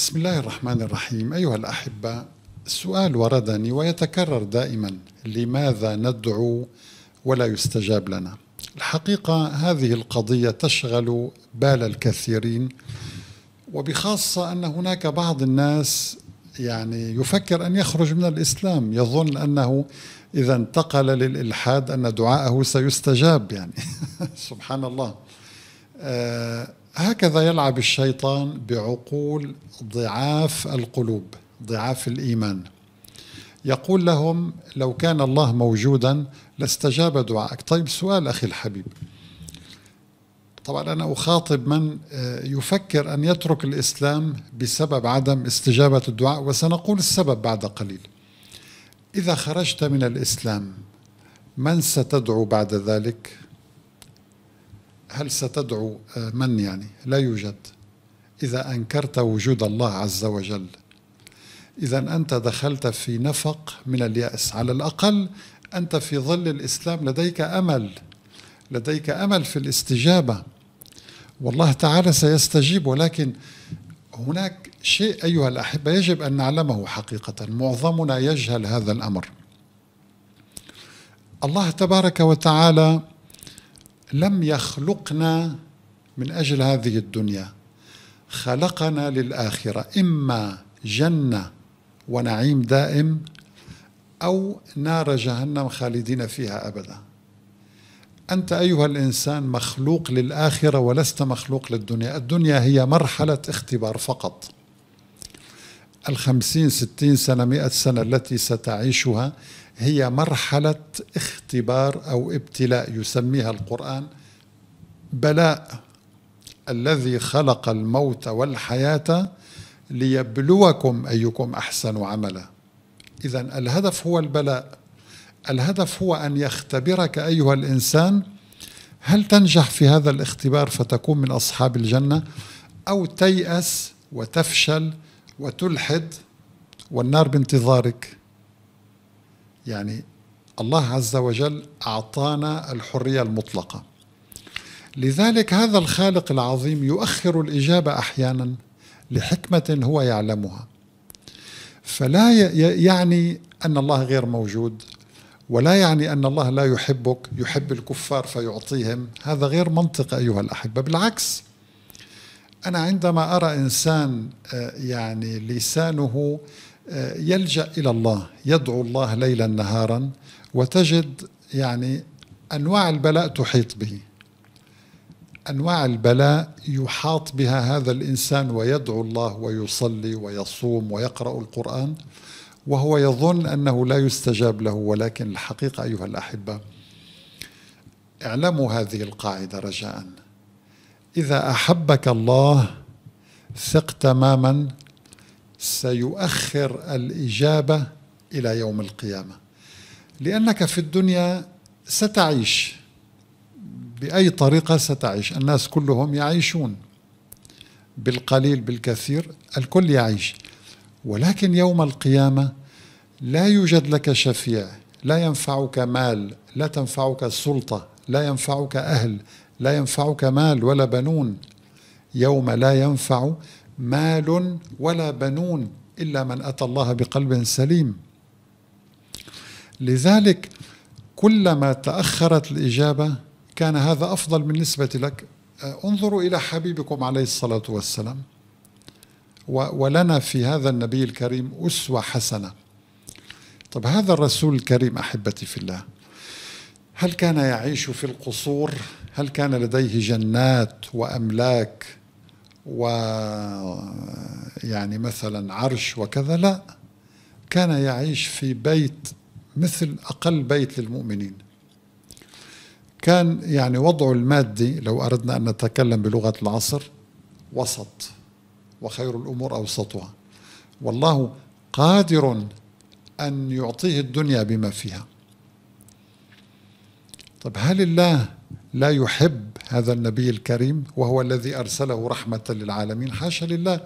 بسم الله الرحمن الرحيم أيها الأحبة السؤال وردني ويتكرر دائما لماذا ندعو ولا يستجاب لنا الحقيقة هذه القضية تشغل بال الكثيرين وبخاصة أن هناك بعض الناس يعني يفكر أن يخرج من الإسلام يظن أنه إذا انتقل للإلحاد أن دعاءه سيستجاب يعني سبحان الله آه هكذا يلعب الشيطان بعقول ضعاف القلوب ضعاف الايمان يقول لهم لو كان الله موجودا لاستجاب دعائك طيب سؤال اخي الحبيب طبعا انا اخاطب من آه، يفكر ان يترك الاسلام بسبب عدم استجابه الدعاء وسنقول السبب بعد قليل اذا خرجت من الاسلام من ستدعو بعد ذلك هل ستدعو آه، من يعني لا يوجد إذا أنكرت وجود الله عز وجل إذا أنت دخلت في نفق من اليأس على الأقل أنت في ظل الإسلام لديك أمل لديك أمل في الاستجابة والله تعالى سيستجيب ولكن هناك شيء أيها الأحبة يجب أن نعلمه حقيقة معظمنا يجهل هذا الأمر الله تبارك وتعالى لم يخلقنا من اجل هذه الدنيا خلقنا للاخره اما جنه ونعيم دائم او نار جهنم خالدين فيها ابدا انت ايها الانسان مخلوق للاخره ولست مخلوق للدنيا الدنيا هي مرحله اختبار فقط الخمسين ستين سنه مئة سنه التي ستعيشها هي مرحلة اختبار أو ابتلاء يسميها القرآن بلاء الذي خلق الموت والحياة ليبلوكم أيكم أحسن عملا إذا الهدف هو البلاء الهدف هو أن يختبرك أيها الإنسان هل تنجح في هذا الاختبار فتكون من أصحاب الجنة أو تيأس وتفشل وتلحد والنار بانتظارك يعني الله عز وجل أعطانا الحرية المطلقة لذلك هذا الخالق العظيم يؤخر الإجابة أحيانا لحكمة هو يعلمها فلا يعني أن الله غير موجود ولا يعني أن الله لا يحبك يحب الكفار فيعطيهم هذا غير منطق أيها الأحبة بالعكس أنا عندما أرى إنسان آه، يعني لسانه يلجأ إلى الله يدعو الله ليلا نهارا وتجد يعني أنواع البلاء تحيط به أنواع البلاء يحاط بها هذا الإنسان ويدعو الله ويصلي ويصوم ويقرأ القرآن وهو يظن أنه لا يستجاب له ولكن الحقيقة أيها الأحبة اعلموا هذه القاعدة رجاء إذا أحبك الله ثق تماما سيؤخر الإجابة إلى يوم القيامة لأنك في الدنيا ستعيش بأي طريقة ستعيش الناس كلهم يعيشون بالقليل بالكثير الكل يعيش ولكن يوم القيامة لا يوجد لك شفيع لا ينفعك مال لا تنفعك السلطة لا ينفعك أهل لا ينفعك مال ولا بنون يوم لا ينفع مال ولا بنون إلا من أتى الله بقلب سليم لذلك كلما تأخرت الإجابة كان هذا أفضل بالنسبة لك آه، انظروا إلى حبيبكم عليه الصلاة والسلام ولنا في هذا النبي الكريم أسوة حسنة طب هذا الرسول الكريم أحبتي في الله هل كان يعيش في القصور هل كان لديه جنات وأملاك و يعني مثلا عرش وكذا لا كان يعيش في بيت مثل أقل بيت للمؤمنين كان يعني وضعه المادي لو أردنا أن نتكلم بلغة العصر وسط وخير الأمور أوسطها والله قادر أن يعطيه الدنيا بما فيها طب هل الله لا يحب هذا النبي الكريم وهو الذي أرسله رحمة للعالمين حاشا لله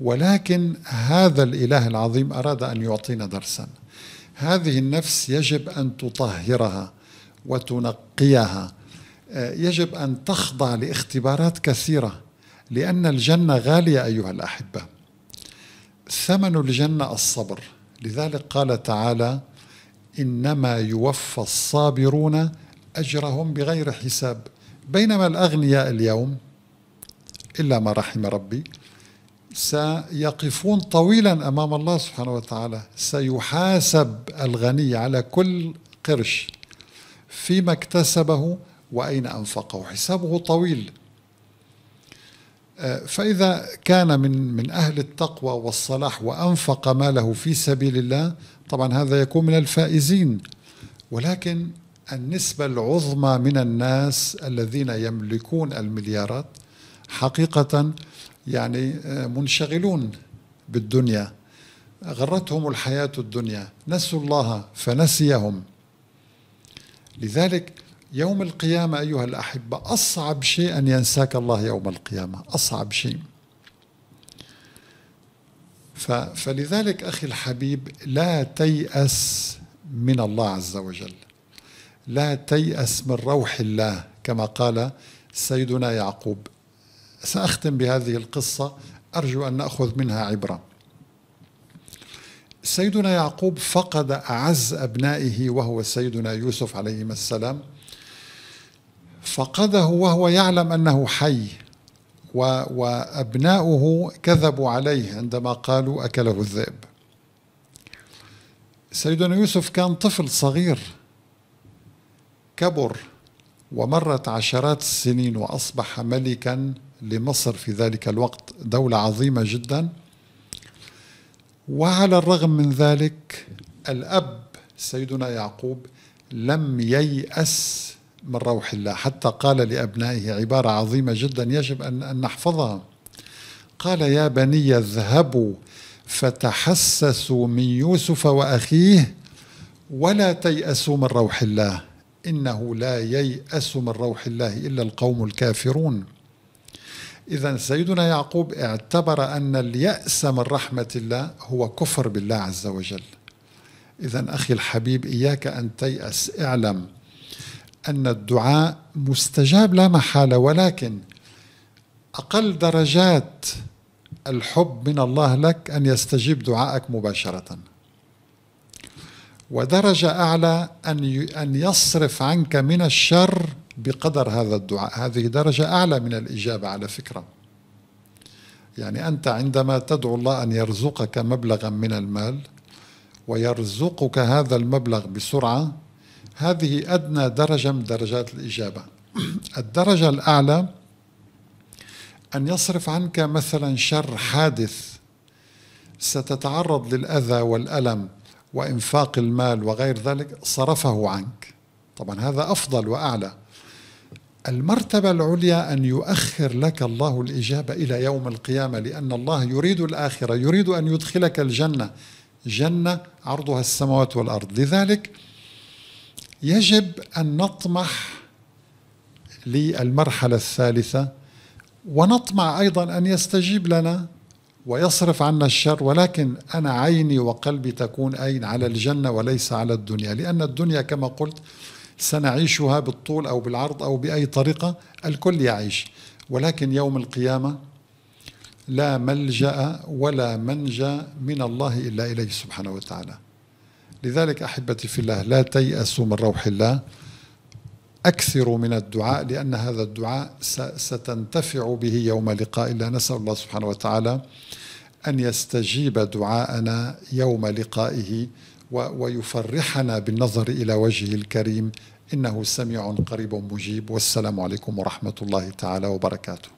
ولكن هذا الإله العظيم أراد أن يعطينا درسا هذه النفس يجب أن تطهرها وتنقيها يجب أن تخضع لاختبارات كثيرة لأن الجنة غالية أيها الأحبة ثمن الجنة الصبر لذلك قال تعالى إنما يوفى الصابرون أجرهم بغير حساب بينما الأغنياء اليوم إلا ما رحم ربي سيقفون طويلا أمام الله سبحانه وتعالى سيحاسب الغني على كل قرش فيما اكتسبه وأين أنفقه حسابه طويل آه، فإذا كان من من أهل التقوى والصلاح وأنفق ماله في سبيل الله طبعا هذا يكون من الفائزين ولكن النسبة العظمى من الناس الذين يملكون المليارات حقيقة يعني آه، منشغلون بالدنيا غرتهم الحياة الدنيا نسوا الله فنسيهم لذلك يوم القيامة أيها الأحبة أصعب شيء أن ينساك الله يوم القيامة أصعب شيء فلذلك أخي الحبيب لا تيأس من الله عز وجل لا تيأس من روح الله كما قال سيدنا يعقوب سأختم بهذه القصة أرجو أن نأخذ منها عبرة سيدنا يعقوب فقد أعز أبنائه وهو سيدنا يوسف عليهما السلام فقده وهو يعلم أنه حي وأبناؤه كذبوا عليه عندما قالوا أكله الذئب سيدنا يوسف كان طفل صغير كبر ومرت عشرات السنين وأصبح ملكا لمصر في ذلك الوقت دولة عظيمة جدا وعلى الرغم من ذلك الأب سيدنا يعقوب لم ييأس من روح الله حتى قال لأبنائه عبارة عظيمة جدا يجب أن, أن نحفظها قال يا بني اذهبوا فتحسسوا من يوسف وأخيه ولا تيأسوا من روح الله إنه لا ييأس من روح الله إلا القوم الكافرون إذا سيدنا يعقوب اعتبر أن اليأس من رحمة الله هو كفر بالله عز وجل إذا أخي الحبيب إياك أن تيأس اعلم أن الدعاء مستجاب لا محالة ولكن أقل درجات الحب من الله لك أن يستجيب دعائك مباشرةً ودرجة أعلى أن أن يصرف عنك من الشر بقدر هذا الدعاء هذه درجة أعلى من الإجابة على فكرة يعني أنت عندما تدعو الله أن يرزقك مبلغا من المال ويرزقك هذا المبلغ بسرعة هذه أدنى درجة من درجات الإجابة الدرجة الأعلى أن يصرف عنك مثلا شر حادث ستتعرض للأذى والألم وإنفاق المال وغير ذلك صرفه عنك طبعا هذا أفضل وأعلى المرتبة العليا أن يؤخر لك الله الإجابة إلى يوم القيامة لأن الله يريد الآخرة يريد أن يدخلك الجنة جنة عرضها السماوات والأرض لذلك يجب أن نطمح للمرحلة الثالثة ونطمع أيضا أن يستجيب لنا ويصرف عنا الشر ولكن أنا عيني وقلبي تكون أين على الجنة وليس على الدنيا لأن الدنيا كما قلت سنعيشها بالطول أو بالعرض أو بأي طريقة الكل يعيش ولكن يوم القيامة لا ملجأ ولا منجا من الله إلا إليه سبحانه وتعالى لذلك أحبتي في الله لا تيأسوا من روح الله أكثروا من الدعاء لأن هذا الدعاء ستنتفع به يوم لقاء الله نسأل الله سبحانه وتعالى أن يستجيب دعاءنا يوم لقائه ويفرحنا بالنظر إلى وجهه الكريم إنه سميع قريب مجيب والسلام عليكم ورحمة الله تعالى وبركاته